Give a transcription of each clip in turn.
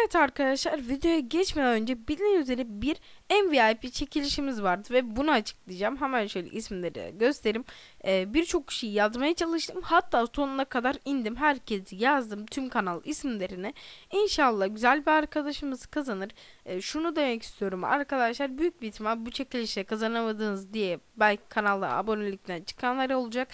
Evet arkadaşlar videoya geçmeden önce bildiğiniz üzere bir MVP çekilişimiz vardı ve bunu açıklayacağım. Hemen şöyle isimleri göstereyim. Ee, Birçok kişi yazmaya çalıştım. Hatta sonuna kadar indim. Herkesi yazdım tüm kanal isimlerini. İnşallah güzel bir arkadaşımız kazanır. Ee, şunu demek istiyorum arkadaşlar. Büyük bir ihtimal bu çekilişe kazanamadınız diye belki kanala abonelikten çıkanlar olacak.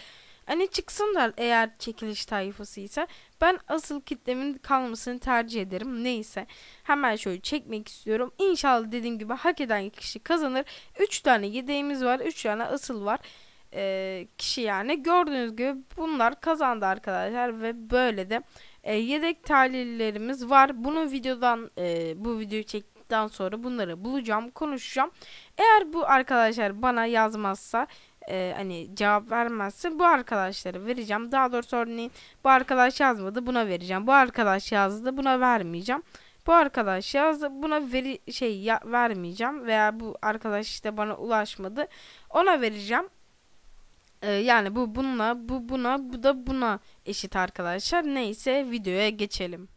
Hani çıksınlar eğer çekiliş tayfası ben asıl kitlemin kalmasını tercih ederim. Neyse hemen şöyle çekmek istiyorum. İnşallah dediğim gibi hak eden kişi kazanır. 3 tane yedeğimiz var. 3 tane asıl var. Ee, kişi yani gördüğünüz gibi bunlar kazandı arkadaşlar ve böyle de e, yedek talihlilerimiz var. Bunu videodan e, bu videoyu çektikten sonra bunları bulacağım konuşacağım. Eğer bu arkadaşlar bana yazmazsa e, hani cevap vermezse bu arkadaşlara vereceğim. Daha doğrusu örneğin bu arkadaş yazmadı buna vereceğim. Bu arkadaş yazdı buna vermeyeceğim. Bu arkadaş yazdı buna veri şey ya, vermeyeceğim veya bu arkadaş işte bana ulaşmadı ona vereceğim. Ee, yani bu bununla bu buna bu da buna eşit arkadaşlar. Neyse videoya geçelim.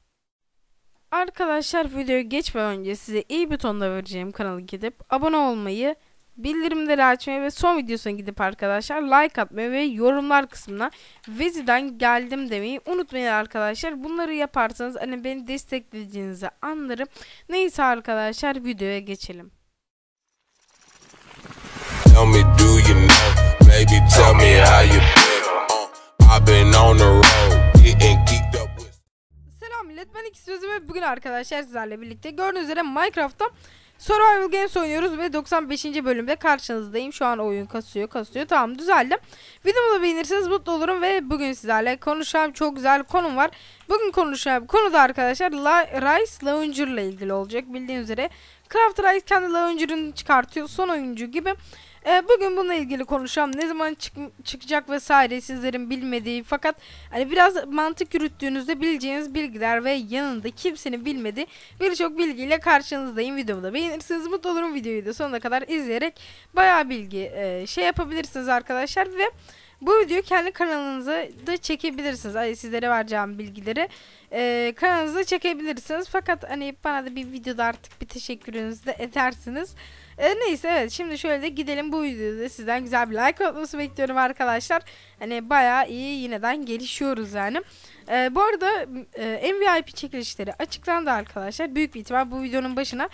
Arkadaşlar videoya geçmeden önce size iyi butonda vereceğim kanalı gidip abone olmayı bildirimleri açmayı ve son videosuna gidip arkadaşlar like atmayı ve yorumlar kısmına Vezi'den geldim demeyi unutmayın arkadaşlar. Bunları yaparsanız hani beni desteklediğinizi anlarım. Neyse arkadaşlar videoya geçelim. Selam millet ben ikisi ve bugün arkadaşlar sizlerle birlikte gördüğünüz üzere Minecraft'ta Survival Games oynuyoruz ve 95. bölümde karşınızdayım. Şu an oyun kasıyor kasıyor. Tamam düzeldim. Videomu beğenirseniz mutlu olurum ve bugün sizlerle konuşacağım çok güzel konum var. Bugün konuşacağım konu da arkadaşlar La Rice Launcher ile ilgili olacak. Bildiğiniz üzere Craft Rice kendi Launcher'ını çıkartıyor son oyuncu gibi. E, bugün bununla ilgili konuşacağım. Ne zaman çık çıkacak vesaire sizlerin bilmediği fakat hani biraz mantık yürüttüğünüzde bileceğiniz bilgiler ve yanında kimsenin bilmediği birçok bilgiyle karşınızdayım. Videomda beğenirsiniz. Mutlu olurum videoyu da sonuna kadar izleyerek bayağı bilgi e, şey yapabilirsiniz arkadaşlar ve bu videoyu kendi kanalınıza da çekebilirsiniz. Hani sizlere vereceğim bilgileri e, kanalınıza çekebilirsiniz. Fakat hani bana da bir videoda artık bir teşekkürünüzü de edersiniz. E, neyse evet şimdi şöyle de gidelim bu videoda sizden güzel bir like atması bekliyorum arkadaşlar. Hani bayağı iyi yineden gelişiyoruz yani. Ee, bu arada e, MVP çekilişleri açıklandı arkadaşlar. Büyük bir ihtimal bu videonun başına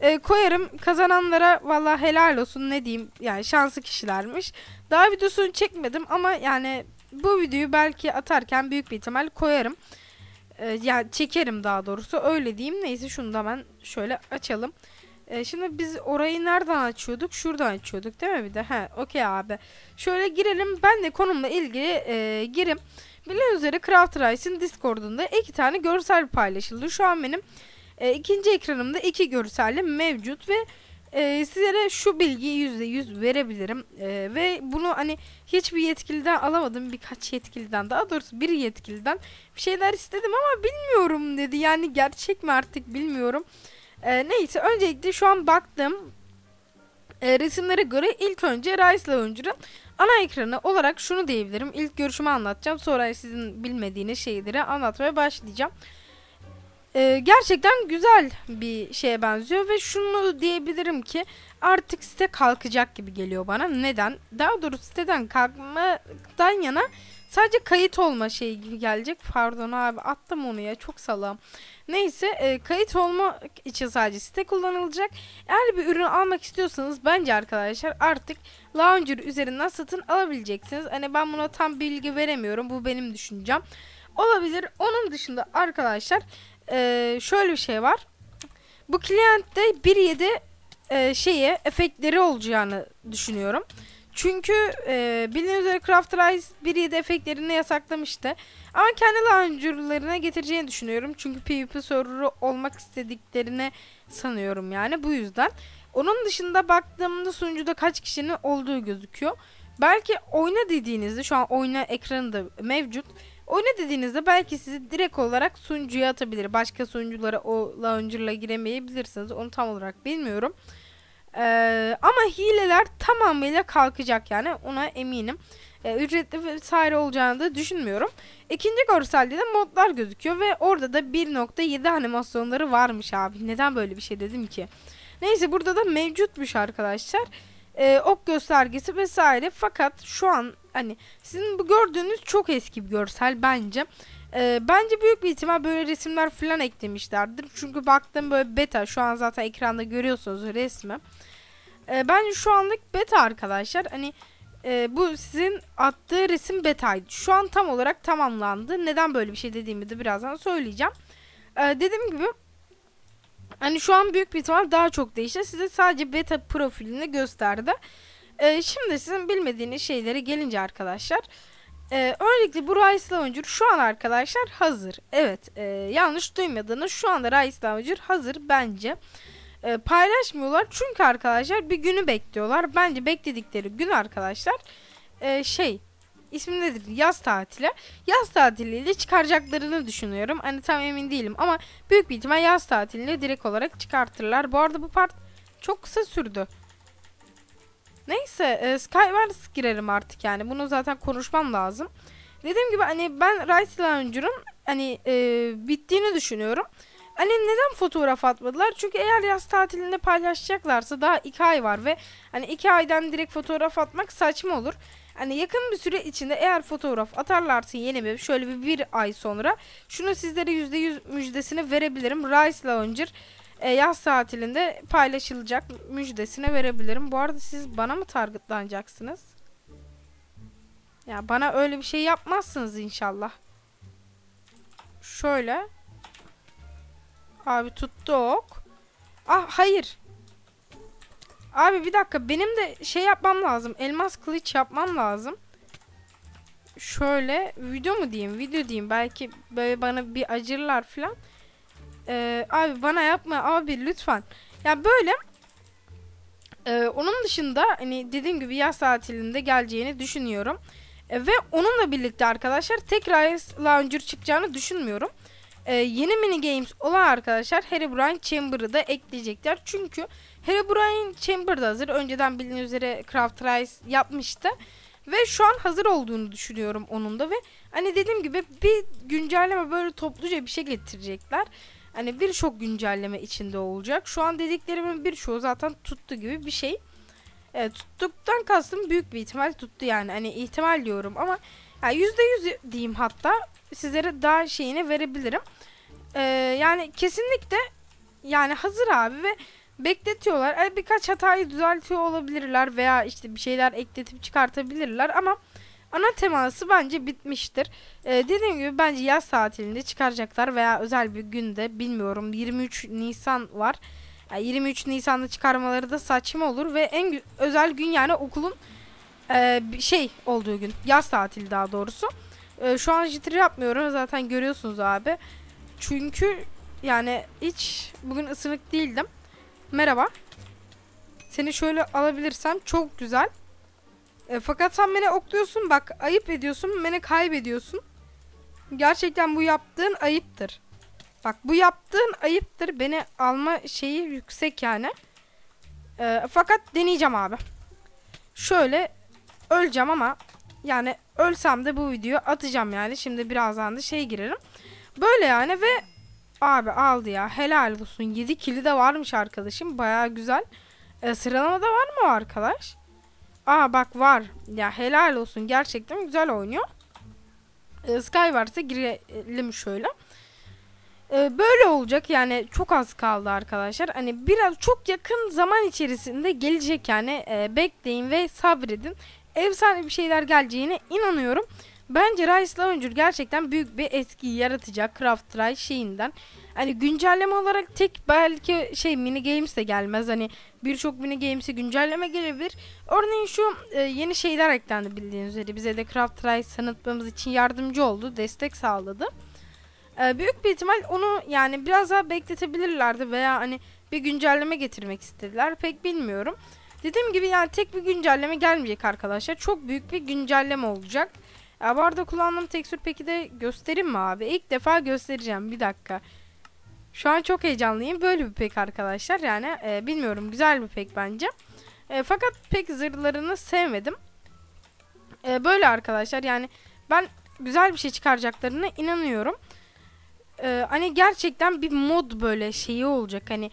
e, koyarım. Kazananlara valla helal olsun ne diyeyim. Yani şanslı kişilermiş. Daha videosunu çekmedim ama yani bu videoyu belki atarken büyük bir ihtimal koyarım. E, ee, yani çekerim daha doğrusu öyle diyeyim. Neyse şunu da ben şöyle açalım. E, şimdi biz orayı nereden açıyorduk? Şuradan açıyorduk değil mi bir de? He okey abi. Şöyle girelim. Ben de konumla ilgili e, girim. Bilen üzere Craft Rice'in Discord'unda iki tane görsel paylaşıldı. Şu an benim e, ikinci ekranımda iki görselle mevcut ve e, sizlere şu bilgiyi yüzde yüz verebilirim e, ve bunu hani hiçbir yetkiliden alamadım birkaç yetkiliden daha doğrusu bir yetkiliden bir şeyler istedim ama bilmiyorum dedi yani gerçek mi artık bilmiyorum e, neyse öncelikle şu an baktım e, resimlere göre ilk önce Rice'la oyuncunun ana ekranı olarak şunu diyebilirim. İlk görüşümü anlatacağım. Sonra sizin bilmediğiniz şeyleri anlatmaya başlayacağım. E, gerçekten güzel bir şeye benziyor ve şunu diyebilirim ki artık site kalkacak gibi geliyor bana. Neden? Daha doğrusu siteden kalkmadan yana Sadece kayıt olma şeyi gibi gelecek. Pardon abi attım onu ya çok salam. Neyse e, kayıt olma için sadece site kullanılacak. Eğer bir ürün almak istiyorsanız bence arkadaşlar artık Launcher üzerinden satın alabileceksiniz. Hani ben buna tam bilgi veremiyorum. Bu benim düşüncem. Olabilir. Onun dışında arkadaşlar e, şöyle bir şey var. Bu klientte 1.7 e, şeye efektleri olacağını düşünüyorum. Çünkü e, bildiğiniz üzere Craft Rise 1.7 efektlerini yasaklamıştı. Ama kendi launcher'larına getireceğini düşünüyorum. Çünkü PvP server'ı olmak istediklerini sanıyorum yani bu yüzden. Onun dışında baktığımda sunucuda kaç kişinin olduğu gözüküyor. Belki oyna dediğinizde şu an oyna ekranı da mevcut. Oyna dediğinizde belki sizi direkt olarak sunucuya atabilir. Başka sunuculara o launcher'la giremeyebilirsiniz. Onu tam olarak bilmiyorum. Ee, ama hileler tamamıyla kalkacak yani ona eminim. Ee, ücretli vesaire olacağını da düşünmüyorum. İkinci görselde de modlar gözüküyor ve orada da 1.7 animasyonları varmış abi. Neden böyle bir şey dedim ki? Neyse burada da mevcutmuş arkadaşlar. Ee, ok göstergesi vesaire fakat şu an hani sizin bu gördüğünüz çok eski bir görsel bence. E, bence büyük bir ihtimal böyle resimler falan eklemişlerdir. Çünkü baktım böyle beta şu an zaten ekranda görüyorsunuz resmi. E, ee, ben şu anlık beta arkadaşlar. Hani e, bu sizin attığı resim betaydı. Şu an tam olarak tamamlandı. Neden böyle bir şey dediğimi de birazdan söyleyeceğim. E, dediğim gibi hani şu an büyük bir ihtimal daha çok değişti. Size sadece beta profilini gösterdi. E, şimdi sizin bilmediğiniz şeylere gelince arkadaşlar. Ee, öncelikle bu Rice Lounger şu an arkadaşlar hazır. Evet e, yanlış duymadınız şu anda Rice Lounger hazır bence. Bence e, paylaşmıyorlar. Çünkü arkadaşlar bir günü bekliyorlar. Bence bekledikleri gün arkadaşlar e, şey ismi nedir? Yaz tatili. Yaz tatiliyle çıkaracaklarını düşünüyorum. Hani tam emin değilim ama büyük bir ihtimal yaz tatiliyle direkt olarak çıkartırlar. Bu arada bu part çok kısa sürdü. Neyse e, Skywars girerim artık yani. Bunu zaten konuşmam lazım. Dediğim gibi hani ben Rise Launcher'ın hani e, bittiğini düşünüyorum. Hani neden fotoğraf atmadılar? Çünkü eğer yaz tatilinde paylaşacaklarsa daha 2 ay var ve hani 2 aydan direkt fotoğraf atmak saçma olur. Hani yakın bir süre içinde eğer fotoğraf atarlarsa yeni şöyle bir, bir ay sonra şunu sizlere %100 müjdesini verebilirim. Rice Lounger e, yaz tatilinde paylaşılacak müjdesine verebilirim. Bu arada siz bana mı targetlanacaksınız? Ya bana öyle bir şey yapmazsınız inşallah. Şöyle. Abi tuttu ok. Ah hayır. Abi bir dakika benim de şey yapmam lazım. Elmas kılıç yapmam lazım. Şöyle video mu diyeyim video diyeyim. Belki böyle bana bir acırlar falan. Ee, abi bana yapma abi lütfen. Ya böyle ee, onun dışında hani dediğim gibi yaz tatilinde geleceğini düşünüyorum. Ee, ve onunla birlikte arkadaşlar tekrar Launcher çıkacağını düşünmüyorum e, yeni mini games olan arkadaşlar Herobrine Chamber'ı da ekleyecekler. Çünkü Herobrine Chamber'da hazır. Önceden bildiğiniz üzere Craft Rise yapmıştı. Ve şu an hazır olduğunu düşünüyorum onun da ve hani dediğim gibi bir güncelleme böyle topluca bir şey getirecekler. Hani birçok güncelleme içinde olacak. Şu an dediklerimin birçoğu zaten tuttu gibi bir şey. E, tuttuktan kastım büyük bir ihtimal tuttu yani. Hani ihtimal diyorum ama yani %100 diyeyim hatta sizlere daha şeyini verebilirim. Ee, yani kesinlikle yani hazır abi ve bekletiyorlar. Yani birkaç hatayı düzeltiyor olabilirler veya işte bir şeyler ekletip çıkartabilirler ama ana teması bence bitmiştir. Ee, dediğim gibi bence yaz tatilinde çıkaracaklar veya özel bir günde bilmiyorum 23 Nisan var. Yani 23 Nisan'da çıkarmaları da saçma olur ve en özel gün yani okulun e, şey olduğu gün. Yaz tatili daha doğrusu. Ee, şu an jitter yapmıyorum. Zaten görüyorsunuz abi. Çünkü yani hiç bugün ısınık değildim. Merhaba. Seni şöyle alabilirsem çok güzel. E, fakat sen beni okluyorsun bak ayıp ediyorsun beni kaybediyorsun. Gerçekten bu yaptığın ayıptır. Bak bu yaptığın ayıptır. Beni alma şeyi yüksek yani. E, fakat deneyeceğim abi. Şöyle öleceğim ama yani ölsem de bu videoyu atacağım yani. Şimdi birazdan da şey girerim. Böyle yani ve abi aldı ya. Helal olsun. 7 kili de varmış arkadaşım. Baya güzel. E, sıralamada var mı arkadaş? Aa bak var. Ya helal olsun. Gerçekten güzel oynuyor. E, Sky varsa girelim şöyle. E, böyle olacak yani çok az kaldı arkadaşlar. Hani biraz çok yakın zaman içerisinde gelecek yani. E, bekleyin ve sabredin efsane bir şeyler geleceğine inanıyorum. Bence Rice Lounger gerçekten büyük bir etki yaratacak Craft Rise şeyinden. Hani güncelleme olarak tek belki şey mini games de gelmez. Hani birçok mini games'e güncelleme gelebilir. Örneğin şu e, yeni şeyler eklendi bildiğiniz üzere. Bize de Craft Rise tanıtmamız için yardımcı oldu. Destek sağladı. E, büyük bir ihtimal onu yani biraz daha bekletebilirlerdi veya hani bir güncelleme getirmek istediler. Pek bilmiyorum. Dediğim gibi yani tek bir güncelleme gelmeyecek arkadaşlar. Çok büyük bir güncelleme olacak. Ya bu arada kullandığım tekstür peki de göstereyim mi abi? İlk defa göstereceğim. Bir dakika. Şu an çok heyecanlıyım. Böyle bir pek arkadaşlar. Yani e, bilmiyorum. Güzel bir pek bence. E, fakat pek zırhlarını sevmedim. E, böyle arkadaşlar. Yani ben güzel bir şey çıkaracaklarına inanıyorum. E, hani gerçekten bir mod böyle şeyi olacak. Hani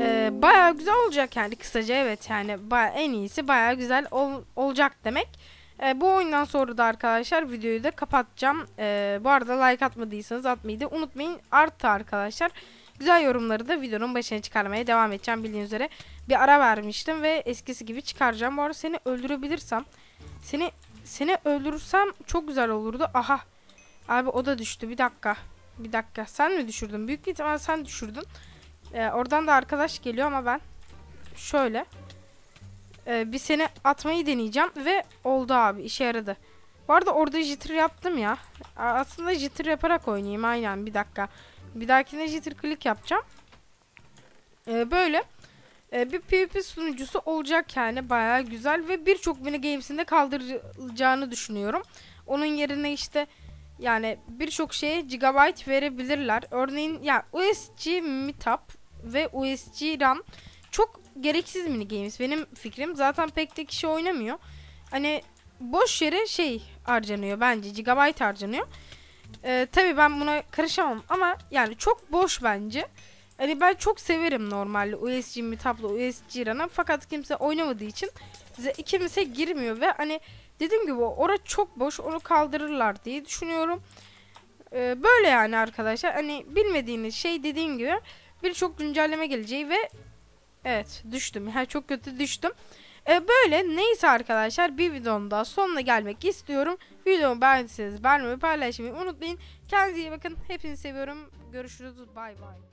e, ee, baya güzel olacak yani kısaca evet yani baya, en iyisi baya güzel ol, olacak demek. E, bu oyundan sonra da arkadaşlar videoyu da kapatacağım. E, bu arada like atmadıysanız atmayı da unutmayın. arttı arkadaşlar güzel yorumları da videonun başına çıkarmaya devam edeceğim. Bildiğiniz üzere bir ara vermiştim ve eskisi gibi çıkaracağım. Bu arada seni öldürebilirsem seni seni öldürürsem çok güzel olurdu. Aha abi o da düştü bir dakika. Bir dakika sen mi düşürdün? Büyük ihtimal sen düşürdün. Ee, oradan da arkadaş geliyor ama ben şöyle e, bir seni atmayı deneyeceğim ve oldu abi işe yaradı. Bu arada orada jitter yaptım ya. Aslında jitter yaparak oynayayım aynen bir dakika. Bir dahakine jitter click yapacağım. Ee, böyle e, bir PvP sunucusu olacak yani baya güzel ve birçok mini games'inde kaldırılacağını düşünüyorum. Onun yerine işte yani birçok şeye gigabyte verebilirler. Örneğin ya yani USG Meetup ve USG RAM çok gereksiz mini games benim fikrim. Zaten pek de kişi oynamıyor. Hani boş yere şey harcanıyor bence gigabyte harcanıyor. Ee, tabii ben buna karışamam ama yani çok boş bence. Hani ben çok severim normalde USG mi tablo USG RAN'a fakat kimse oynamadığı için kimse girmiyor ve hani dediğim gibi ora çok boş onu kaldırırlar diye düşünüyorum. Ee, böyle yani arkadaşlar hani bilmediğiniz şey dediğim gibi birçok güncelleme geleceği ve evet düştüm. Yani çok kötü düştüm. E, böyle neyse arkadaşlar bir videonun daha sonuna gelmek istiyorum. Videomu beğendiyseniz beğenmeyi paylaşmayı unutmayın. Kendinize iyi bakın. Hepinizi seviyorum. Görüşürüz. Bay bay.